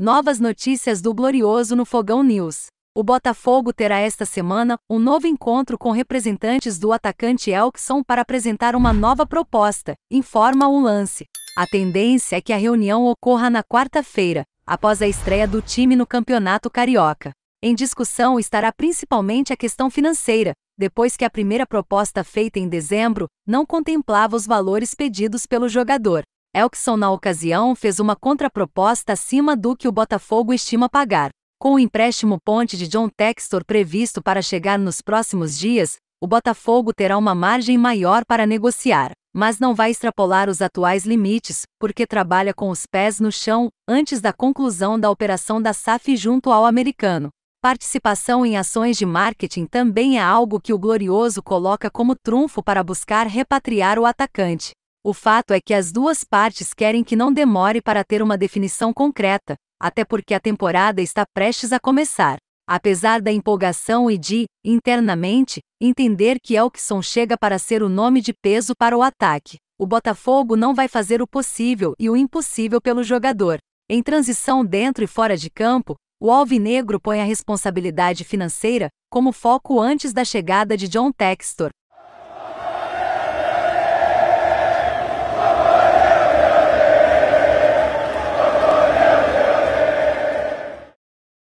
Novas notícias do Glorioso no Fogão News. O Botafogo terá esta semana um novo encontro com representantes do atacante Elkson para apresentar uma nova proposta, informa o lance. A tendência é que a reunião ocorra na quarta-feira, após a estreia do time no Campeonato Carioca. Em discussão estará principalmente a questão financeira, depois que a primeira proposta feita em dezembro não contemplava os valores pedidos pelo jogador. Elkson na ocasião fez uma contraproposta acima do que o Botafogo estima pagar. Com o empréstimo ponte de John Textor previsto para chegar nos próximos dias, o Botafogo terá uma margem maior para negociar, mas não vai extrapolar os atuais limites, porque trabalha com os pés no chão antes da conclusão da operação da SAF junto ao americano. Participação em ações de marketing também é algo que o Glorioso coloca como trunfo para buscar repatriar o atacante. O fato é que as duas partes querem que não demore para ter uma definição concreta, até porque a temporada está prestes a começar. Apesar da empolgação e de, internamente, entender que Elkson chega para ser o nome de peso para o ataque, o Botafogo não vai fazer o possível e o impossível pelo jogador. Em transição dentro e fora de campo, o Alvinegro põe a responsabilidade financeira como foco antes da chegada de John Textor,